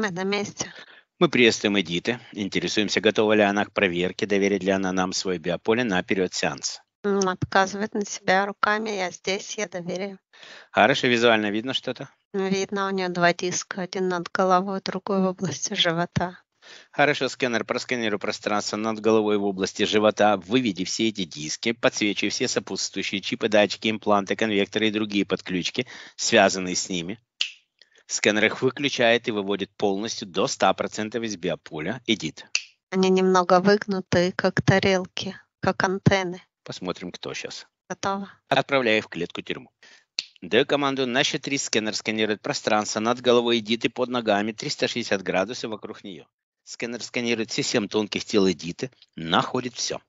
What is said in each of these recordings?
Мы на месте. Мы приветствуем Эдиты, интересуемся, готова ли она к проверке, доверит ли она нам свое биополе на период сеанса. Ну, она показывает на себя руками, я здесь, я доверяю. Хорошо, визуально видно что-то? Видно, у нее два диска, один над головой, другой в области живота. Хорошо, сканер, просканируй пространство над головой в области живота, выведи все эти диски, подсвечи все сопутствующие чипы, датчики, импланты, конвекторы и другие подключки, связанные с ними. Сканер их выключает и выводит полностью до 100% из биополя. Эдит. Они немного выгнуты, как тарелки, как антенны. Посмотрим, кто сейчас. Готово. Отправляю в клетку тюрьму. Даю команду на счет 3 сканер сканирует пространство над головой Эдит под ногами 360 градусов вокруг нее. Сканер сканирует все 7 тонких тел Эдиты, находит все.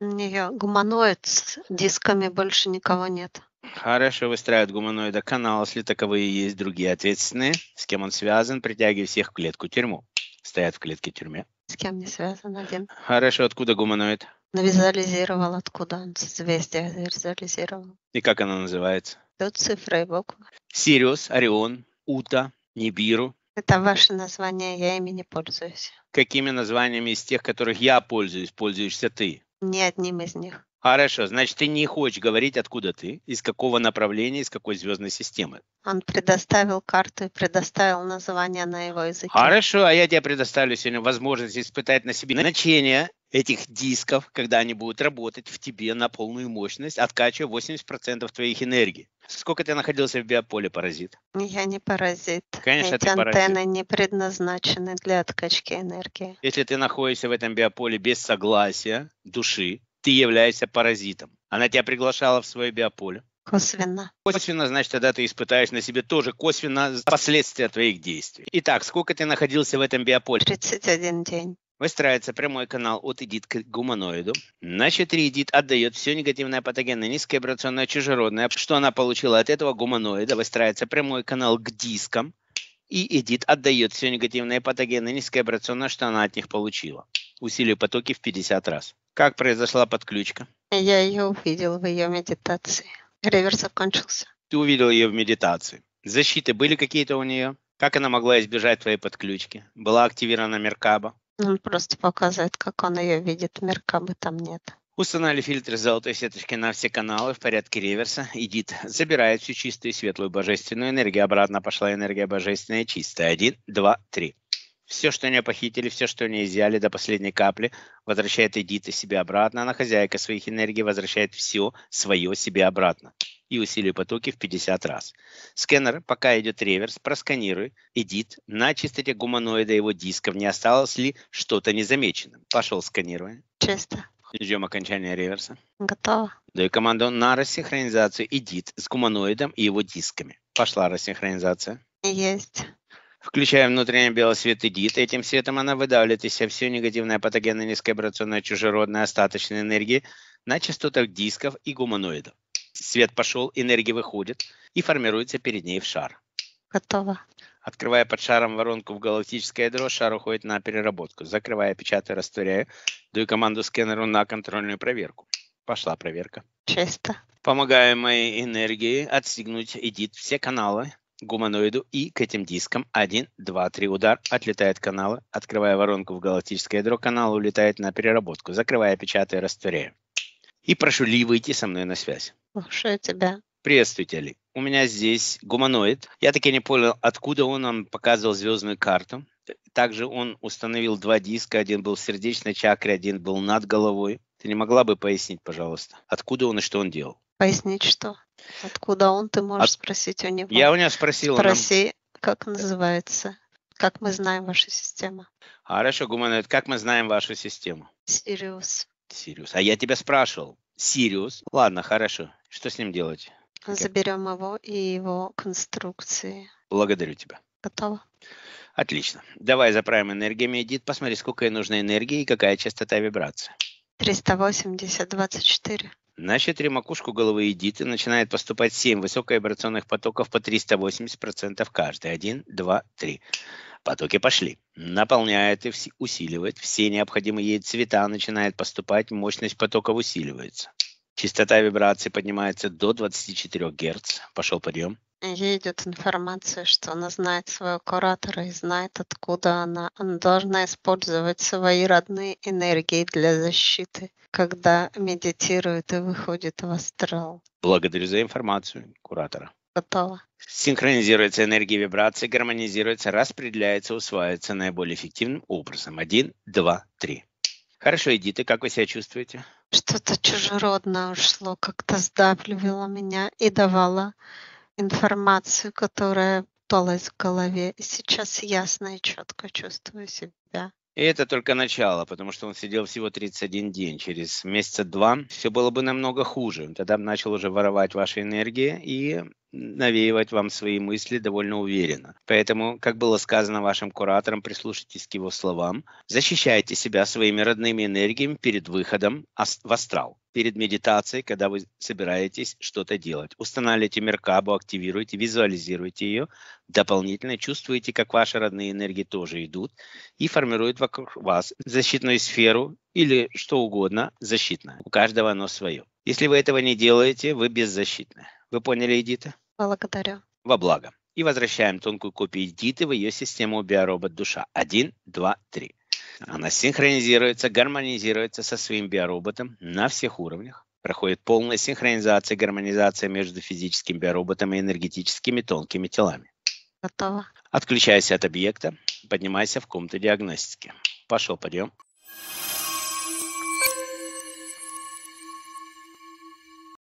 У нее гуманоид с дисками, больше никого нет. Хорошо выстраивает гуманоида канал, если таковые есть другие ответственные, с кем он связан, притягивая всех в клетку тюрьму. Стоят в клетке тюрьме. С кем не связан один. Хорошо, откуда гуманоид? Ну, визуализировал, откуда он созвездие визуализировал. И как она называется? Тут цифры и буквы. Сириус, Орион, Ута, Нибиру. Это ваше название, я ими не пользуюсь. Какими названиями из тех, которых я пользуюсь, пользуешься ты? Ни одним из них. Хорошо, значит, ты не хочешь говорить, откуда ты, из какого направления, из какой звездной системы. Он предоставил карту и предоставил название на его языке. Хорошо, а я тебе предоставлю сегодня возможность испытать на себе значение этих дисков, когда они будут работать в тебе на полную мощность, откачивая 80% твоих энергий. Сколько ты находился в биополе, паразит? Я не паразит. Конечно, Эти ты антенны не предназначены для откачки энергии. Если ты находишься в этом биополе без согласия души, ты являешься паразитом. Она тебя приглашала в свое биополе. Косвенно. Косвенно, значит, тогда ты испытаешь на себе тоже косвенно последствия твоих действий. Итак, сколько ты находился в этом биополе? 31 день. Выстраивается прямой канал от Эдит к гуманоиду. Значит, Эдит отдает все негативное патогенное, низкое вибрационное, чужеродное. Что она получила от этого гуманоида? Выстраивается прямой канал к дискам. И Эдит отдает все негативные патогены, низкое вибрационное, что она от них получила. Усилие потоки в 50 раз. Как произошла подключка? Я ее увидел в ее медитации. Реверс закончился. Ты увидел ее в медитации. Защиты были какие-то у нее? Как она могла избежать твоей подключки? Была активирована Меркаба? Он ну, просто показывает, как он ее видит. Меркабы там нет. Установили фильтр золотой сеточки на все каналы в порядке реверса. Идит забирает всю чистую светлую божественную энергию. Обратно пошла энергия божественная чистая. Один, два, три все, что у похитили, все, что они нее изъяли до последней капли, возвращает Эдита себе обратно. Она хозяйка своих энергий, возвращает все свое себе обратно и усилий потоки в 50 раз. Скэнер, пока идет реверс, просканируй, эдит, на чистоте гуманоида его дисков не осталось ли что-то незамеченным. Пошел сканирование. Чисто. Ждем окончания реверса. Готово. Даю команду на рассинхронизацию эдит с гуманоидом и его дисками. Пошла рассинхронизация. Есть включая внутренний белый свет Этим светом она выдавливает из себя всю негативное патогенное низковибрационное чужеродное остаточной энергии на частотах дисков и гуманоидов. Свет пошел, энергия выходит и формируется перед ней в шар. Готово. Открывая под шаром воронку в галактическое ядро, шар уходит на переработку. Закрывая, печатаю, растворяю. Даю команду скэнеру на контрольную проверку. Пошла проверка. Чисто. Помогаю моей энергии отстегнуть, идит все каналы гуманоиду, и к этим дискам 1, 2, 3 удар отлетает каналы, открывая воронку в галактическое ядро, канал улетает на переработку, закрывая, печатая, растворяю. И прошу Ли выйти со мной на связь. Слушаю тебя. Приветствуйте, Ли. У меня здесь гуманоид. Я так и не понял, откуда он нам показывал звездную карту. Также он установил два диска. Один был в сердечной чакре, один был над головой. Ты не могла бы пояснить, пожалуйста, откуда он и что он делал? Пояснить что? Откуда он, ты можешь От... спросить у него. Я у него спросил. Спроси, нам... как называется, как мы знаем вашу систему. Хорошо, Гуманоид, как мы знаем вашу систему? Сириус. Сириус. А я тебя спрашивал. Сириус? Ладно, хорошо. Что с ним делать? Заберем его и его конструкции. Благодарю тебя. Готово. Отлично. Давай заправим энергиями, Эдит. Посмотри, сколько ей нужно энергии и какая частота вибрации. 380, 24. На макушку головы Эдиты начинает поступать 7 высоковибрационных потоков по 380% каждый. 1, 2, 3. Потоки пошли. Наполняет и усиливает. Все необходимые ей цвета начинает поступать. Мощность потоков усиливается. Частота вибрации поднимается до 24 Гц. Пошел подъем ей э, идет информация, что она знает своего куратора и знает, откуда она. Она должна использовать свои родные энергии для защиты, когда медитирует и выходит в астрал. Благодарю за информацию куратора. Готово. Синхронизируется энергия вибрации, гармонизируется, распределяется, усваивается наиболее эффективным образом. Один, два, три. Хорошо, Эдита, как вы себя чувствуете? Что-то чужеродное ушло, как-то сдавливало меня и давало информацию, которая путалась в голове. И сейчас ясно и четко чувствую себя. И это только начало, потому что он сидел всего 31 день. Через месяца два все было бы намного хуже. Тогда начал уже воровать ваши энергии и навеивать вам свои мысли довольно уверенно. Поэтому, как было сказано вашим куратором, прислушайтесь к его словам, защищайте себя своими родными энергиями перед выходом в астрал перед медитацией, когда вы собираетесь что-то делать. Устанавливайте Меркабу, активируйте, визуализируйте ее. Дополнительно Чувствуйте, как ваши родные энергии тоже идут и формируют вокруг вас защитную сферу или что угодно защитное. У каждого оно свое. Если вы этого не делаете, вы беззащитны. Вы поняли, Эдита? Благодарю. Во благо. И возвращаем тонкую копию Эдиты в ее систему биоробот душа. Один, два, три. Она синхронизируется, гармонизируется со своим биороботом на всех уровнях. Проходит полная синхронизация, гармонизация между физическим биороботом и энергетическими тонкими телами. Готово. Отключайся от объекта, поднимайся в комнату диагностики. Пошел подъем.